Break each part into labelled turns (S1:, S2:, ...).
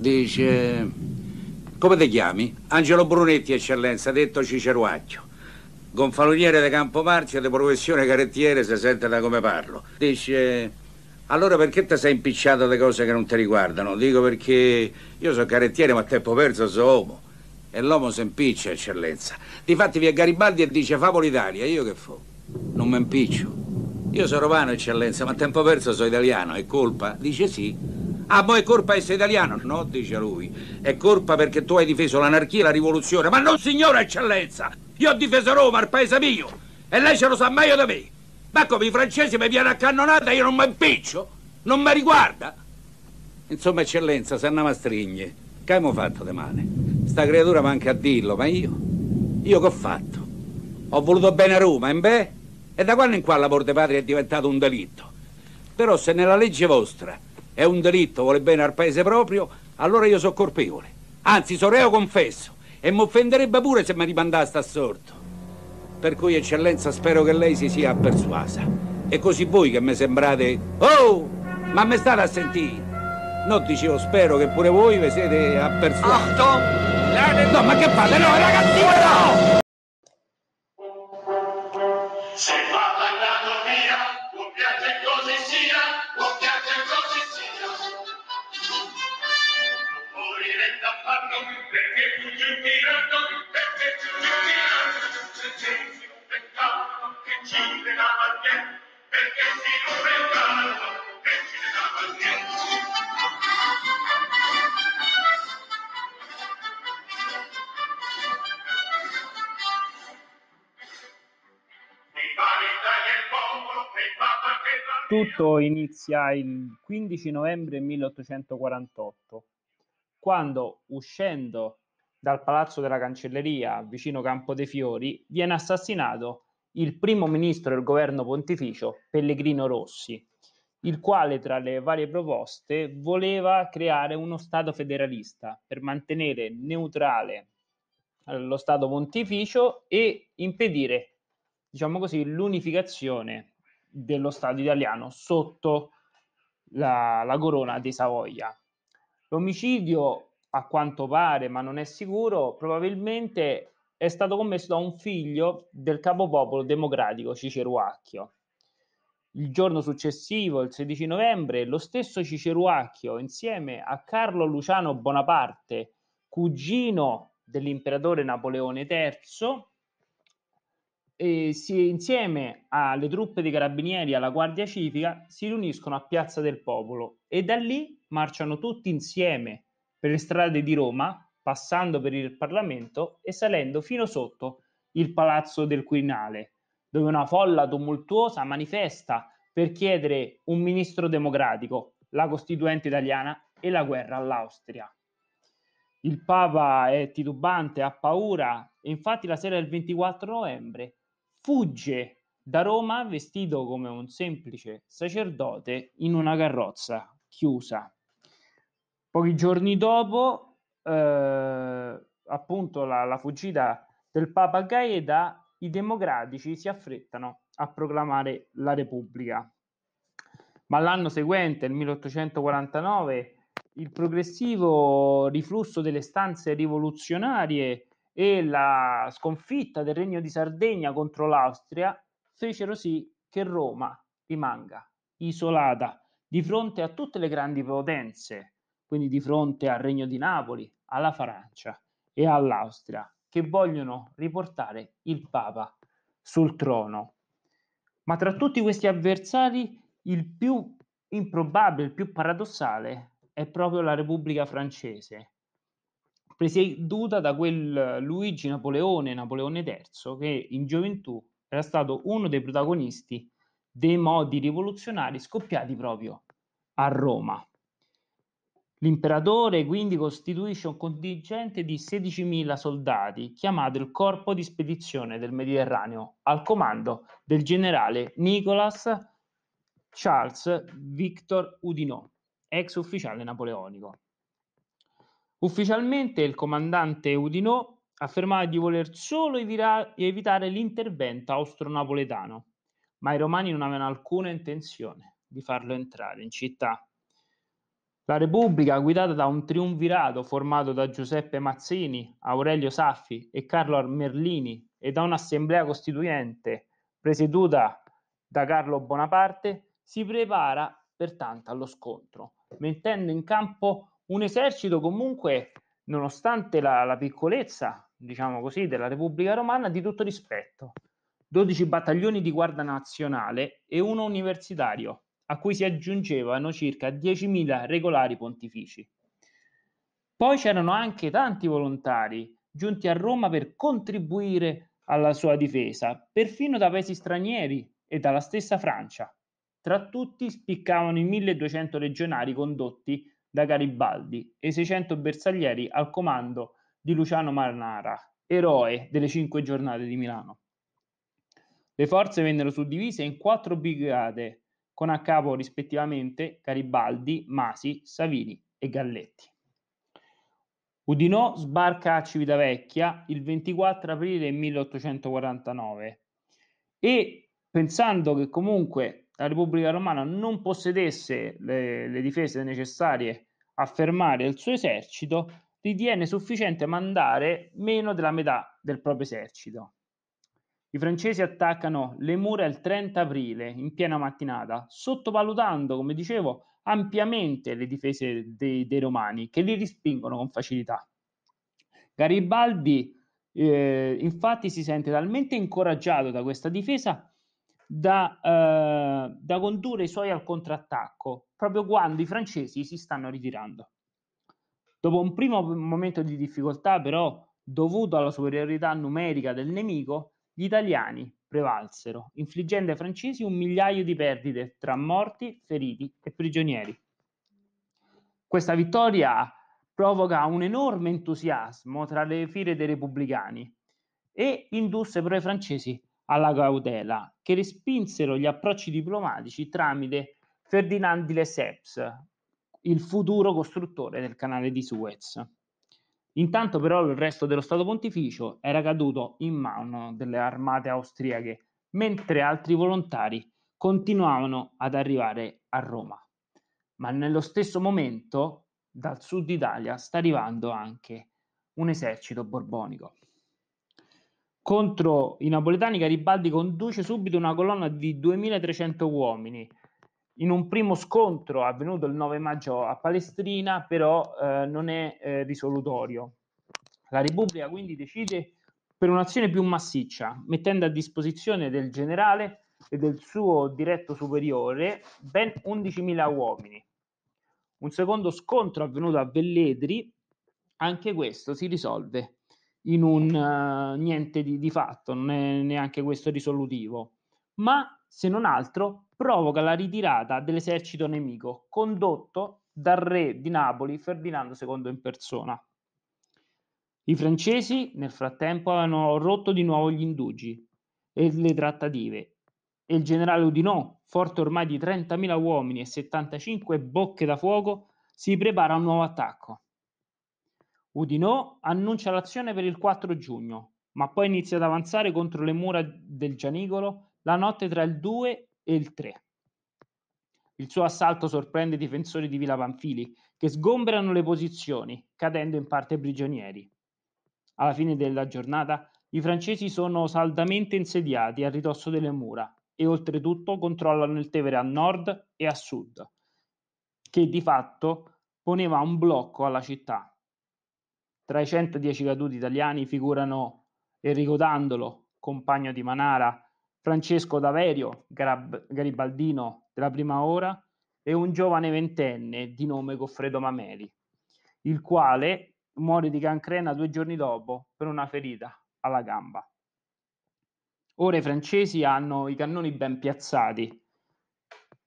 S1: Dice, come ti chiami? Angelo Brunetti, eccellenza, detto Ciceruacchio. Gonfaloniere di Campo Campomarcio, di professione carrettiere, se sente da come parlo. Dice, allora perché ti sei impicciato di cose che non ti riguardano? Dico perché io sono carrettiere ma a tempo perso sono uomo. E l'uomo si impiccia, eccellenza. Difatti via Garibaldi e dice, favo l'Italia. Io che fo? Non mi impiccio. Io sono romano, eccellenza, ma a tempo perso sono italiano, è colpa? Dice sì. Ah, ma è colpa essere italiano? No, dice lui. È colpa perché tu hai difeso l'anarchia e la rivoluzione. Ma non, signora eccellenza! Io ho difeso Roma, il paese mio! E lei ce lo sa meglio da me! Ma come i francesi mi viene a cannonata, io non mi impiccio! Non mi riguarda! Insomma, eccellenza, se andiamo a strigne, che abbiamo fatto di male? Sta creatura manca a dirlo, ma io? Io che ho fatto? Ho voluto bene a Roma, in beh? E da quando in qua la morte patria è diventato un delitto? Però se nella legge vostra è un delitto, vuole bene al paese proprio, allora io sono colpevole. Anzi, sono reo confesso e mi offenderebbe pure se mi rimandaste a sorto. Per cui, eccellenza, spero che lei si sia persuasa. E così voi che mi sembrate... Oh! Ma mi state a sentire? No, dicevo, spero che pure voi vi siete a persuasi. No, ma che fate? No, ragazzino, no! decide la bandiera, perché si ruba il caldo,
S2: Tutto inizia il 15 novembre 1848, quando uscendo dal palazzo della cancelleria vicino Campo dei Fiori viene assassinato il primo ministro del governo pontificio Pellegrino Rossi, il quale tra le varie proposte voleva creare uno Stato federalista per mantenere neutrale eh, lo Stato pontificio e impedire, diciamo così, l'unificazione dello Stato italiano sotto la, la corona di Savoia. L'omicidio, a quanto pare, ma non è sicuro, probabilmente è stato commesso da un figlio del capopopolo democratico Ciceruacchio. Il giorno successivo, il 16 novembre, lo stesso Ciceruacchio, insieme a Carlo Luciano Bonaparte, cugino dell'imperatore Napoleone III, e si, insieme alle truppe dei carabinieri e alla Guardia Civica si riuniscono a Piazza del Popolo e da lì marciano tutti insieme per le strade di Roma passando per il Parlamento e salendo fino sotto il palazzo del Quirinale, dove una folla tumultuosa manifesta per chiedere un ministro democratico, la Costituente italiana e la guerra all'Austria. Il Papa è titubante, ha paura e infatti la sera del 24 novembre fugge da Roma vestito come un semplice sacerdote in una carrozza chiusa. Pochi giorni dopo eh, appunto la, la, fuggita del Papa Gaeta, i democratici si affrettano a proclamare la Repubblica. Ma l'anno seguente, il 1849, il progressivo riflusso delle stanze rivoluzionarie e la sconfitta del Regno di Sardegna contro l'Austria fecero sì che Roma rimanga isolata di fronte a tutte le grandi potenze, quindi di fronte al Regno di Napoli, alla Francia e all'Austria che vogliono riportare il Papa sul trono. Ma tra tutti questi avversari il più improbabile, il più paradossale è proprio la Repubblica francese, presieduta da quel Luigi Napoleone, Napoleone III, che in gioventù era stato uno dei protagonisti dei modi rivoluzionari scoppiati proprio a Roma. L'imperatore quindi costituisce un contingente di 16.000 soldati, chiamato il Corpo di Spedizione del Mediterraneo, al comando del generale Nicolas Charles Victor Oudinot, ex ufficiale napoleonico. Ufficialmente il comandante Oudinot affermava di voler solo evitare l'intervento austro-napoletano, ma i romani non avevano alcuna intenzione di farlo entrare in città. La Repubblica, guidata da un triunvirato formato da Giuseppe Mazzini, Aurelio Saffi e Carlo Merlini e da un'assemblea costituente presieduta da Carlo Bonaparte, si prepara pertanto allo scontro, mettendo in campo un esercito comunque, nonostante la, la piccolezza, diciamo così, della Repubblica Romana, di tutto rispetto. 12 battaglioni di guardia nazionale e uno universitario, a cui si aggiungevano circa 10.000 regolari pontifici. Poi c'erano anche tanti volontari giunti a Roma per contribuire alla sua difesa, perfino da paesi stranieri e dalla stessa Francia. Tra tutti spiccavano i 1200 legionari condotti da Garibaldi e i 600 bersaglieri al comando di Luciano Marnara, eroe delle cinque giornate di Milano. Le forze vennero suddivise in quattro brigate con a capo rispettivamente Garibaldi, Masi, Savini e Galletti. Udinò sbarca a Civitavecchia il 24 aprile 1849 e pensando che comunque la Repubblica Romana non possedesse le, le difese necessarie a fermare il suo esercito, ritiene sufficiente mandare meno della metà del proprio esercito. I francesi attaccano le mura il 30 aprile, in piena mattinata, sottovalutando, come dicevo, ampiamente le difese dei, dei romani, che li rispingono con facilità. Garibaldi, eh, infatti, si sente talmente incoraggiato da questa difesa da, eh, da condurre i suoi al contrattacco, proprio quando i francesi si stanno ritirando. Dopo un primo momento di difficoltà, però, dovuto alla superiorità numerica del nemico, gli italiani prevalsero, infliggendo ai francesi un migliaio di perdite tra morti, feriti e prigionieri. Questa vittoria provoca un enorme entusiasmo tra le file dei repubblicani e indusse però i francesi alla cautela, che respinsero gli approcci diplomatici tramite Ferdinand di Lesseps, il futuro costruttore del canale di Suez. Intanto però il resto dello Stato Pontificio era caduto in mano delle armate austriache, mentre altri volontari continuavano ad arrivare a Roma. Ma nello stesso momento dal sud Italia sta arrivando anche un esercito borbonico. Contro i napoletani Garibaldi conduce subito una colonna di 2300 uomini in un primo scontro avvenuto il 9 maggio a Palestrina, però eh, non è eh, risolutorio. La Repubblica quindi decide per un'azione più massiccia, mettendo a disposizione del generale e del suo diretto superiore ben 11.000 uomini. Un secondo scontro avvenuto a Velletri, anche questo si risolve in un uh, niente di, di fatto, non è neanche questo risolutivo, ma se non altro provoca la ritirata dell'esercito nemico, condotto dal re di Napoli Ferdinando II in persona. I francesi nel frattempo avevano rotto di nuovo gli indugi e le trattative e il generale Oudinot, forte ormai di 30.000 uomini e 75 bocche da fuoco, si prepara a un nuovo attacco. Oudinot annuncia l'azione per il 4 giugno, ma poi inizia ad avanzare contro le mura del Gianicolo la notte tra il 2 e il 3. Il suo assalto sorprende i difensori di Villa Panfili, che sgomberano le posizioni, cadendo in parte prigionieri. Alla fine della giornata, i francesi sono saldamente insediati a ridosso delle mura e oltretutto controllano il Tevere a nord e a sud, che di fatto poneva un blocco alla città. Tra i 110 caduti italiani figurano Enrico Dandolo, compagno di Manara, Francesco D'Averio, garibaldino della prima ora, e un giovane ventenne di nome Goffredo Mameli, il quale muore di cancrena due giorni dopo per una ferita alla gamba. Ora i francesi hanno i cannoni ben piazzati.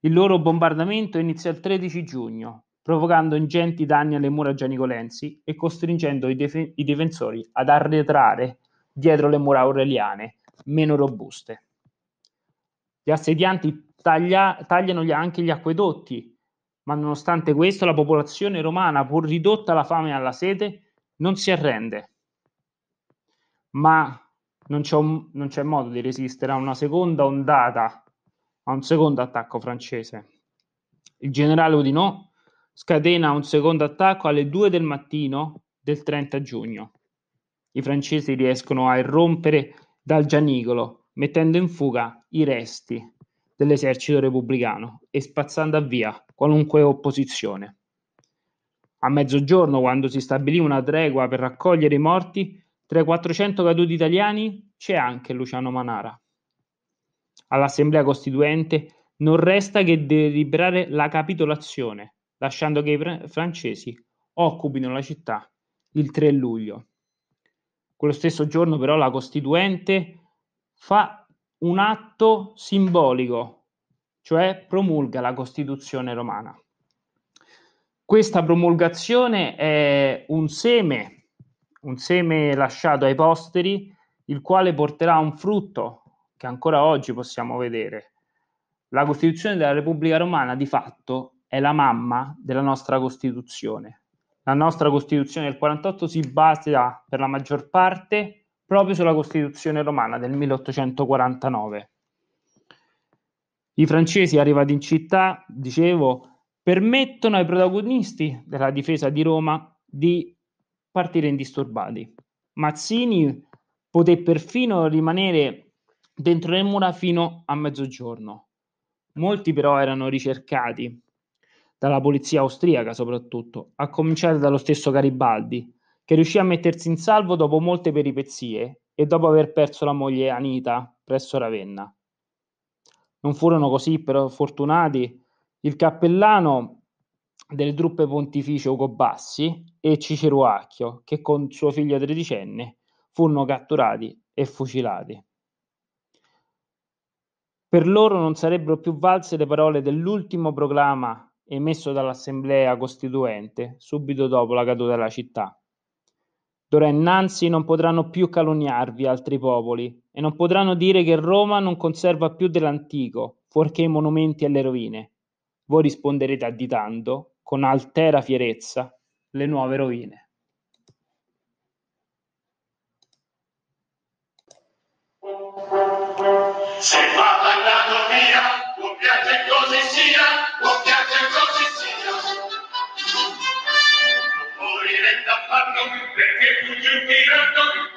S2: Il loro bombardamento inizia il 13 giugno, provocando ingenti danni alle mura gianicolensi e costringendo i, def- i difensori ad arretrare dietro le mura aureliane, meno robuste. Gli assedianti taglia, tagliano anche gli acquedotti, ma nonostante questo la popolazione romana, pur ridotta alla fame e alla sete, non si arrende. Ma non c'è, un, non c'è modo di resistere a una seconda ondata, a un secondo attacco francese. Il generale Odinot scatena un secondo attacco alle 2 del mattino del 30 giugno. I francesi riescono a irrompere dal Gianicolo mettendo in fuga i resti dell'esercito repubblicano e spazzando via qualunque opposizione. A mezzogiorno, quando si stabilì una tregua per raccogliere i morti, tra i 400 caduti italiani c'è anche Luciano Manara. All'Assemblea Costituente non resta che deliberare la capitolazione, lasciando che i francesi occupino la città il 3 luglio. Quello stesso giorno però la Costituente fa un atto simbolico, cioè promulga la Costituzione romana. Questa promulgazione è un seme, un seme lasciato ai posteri, il quale porterà un frutto che ancora oggi possiamo vedere. La Costituzione della Repubblica Romana di fatto è la mamma della nostra Costituzione. La nostra Costituzione del 48 si basa per la maggior parte proprio sulla Costituzione romana del 1849. I francesi arrivati in città, dicevo, permettono ai protagonisti della difesa di Roma di partire indisturbati. Mazzini poté perfino rimanere dentro le mura fino a mezzogiorno. Molti però erano ricercati dalla polizia austriaca soprattutto, a cominciare dallo stesso Garibaldi, che riuscì a mettersi in salvo dopo molte peripezie e dopo aver perso la moglie Anita presso Ravenna. Non furono così però fortunati il cappellano delle truppe pontificie Ugo Bassi e Ciceruacchio, che con suo figlio tredicenne furono catturati e fucilati. Per loro non sarebbero più valse le parole dell'ultimo proclama emesso dall'Assemblea Costituente subito dopo la caduta della città. D'ora innanzi non potranno più calunniarvi altri popoli, e non potranno dire che Roma non conserva più dell'antico, fuorché i monumenti e le rovine. Voi risponderete additando, con altera fierezza, le nuove rovine.
S1: Se va andando via, non piace così sì. Peterson